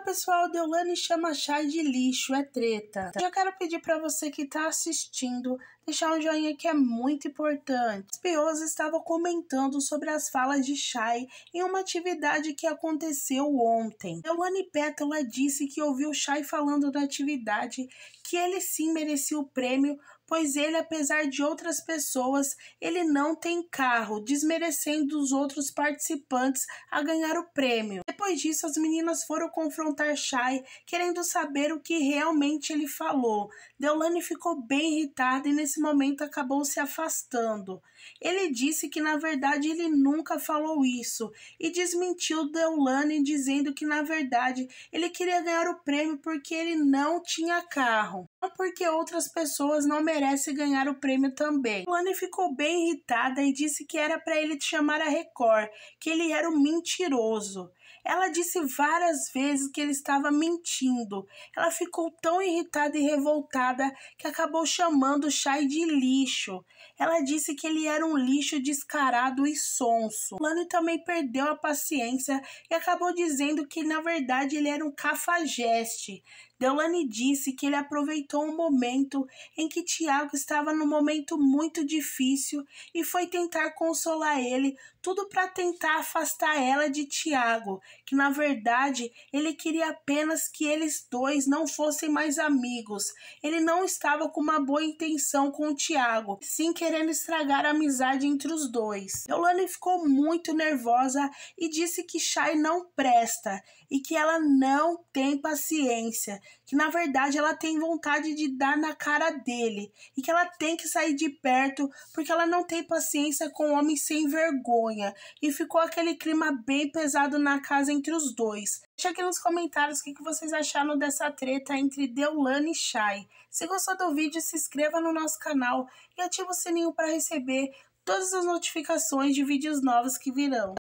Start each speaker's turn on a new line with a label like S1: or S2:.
S1: pessoal, Deolane chama chá de lixo, é treta. Eu quero pedir para você que está assistindo deixar um joinha que é muito importante. Os estava comentando sobre as falas de Shai em uma atividade que aconteceu ontem. Elane Pétala disse que ouviu Shai falando da atividade, que ele sim merecia o prêmio pois ele, apesar de outras pessoas, ele não tem carro, desmerecendo os outros participantes a ganhar o prêmio. Depois disso, as meninas foram confrontar Shai, querendo saber o que realmente ele falou. Deolane ficou bem irritada e nesse nesse momento acabou se afastando. Ele disse que na verdade ele nunca falou isso e desmentiu Deulane dizendo que na verdade ele queria ganhar o prêmio porque ele não tinha carro, não porque outras pessoas não merecem ganhar o prêmio também. Deulane ficou bem irritada e disse que era para ele chamar a Record, que ele era um mentiroso. Ela disse várias vezes que ele estava mentindo. Ela ficou tão irritada e revoltada que acabou chamando Chay de lixo. Ela disse que ele era um lixo descarado e sonso. Lani também perdeu a paciência e acabou dizendo que na verdade ele era um cafajeste. Delane disse que ele aproveitou um momento em que Tiago estava num momento muito difícil e foi tentar consolar ele, tudo para tentar afastar ela de Tiago que na verdade ele queria apenas que eles dois não fossem mais amigos. Ele não estava com uma boa intenção com o Tiago, sim querendo estragar a amizade entre os dois. Eulane ficou muito nervosa e disse que Shai não presta e que ela não tem paciência, que na verdade ela tem vontade de dar na cara dele e que ela tem que sair de perto porque ela não tem paciência com homem sem vergonha. E ficou aquele clima bem pesado na casa entre os dois. Deixa aqui nos comentários o que vocês acharam dessa treta entre Deulane e Shai. Se gostou do vídeo, se inscreva no nosso canal e ative o sininho para receber todas as notificações de vídeos novos que virão.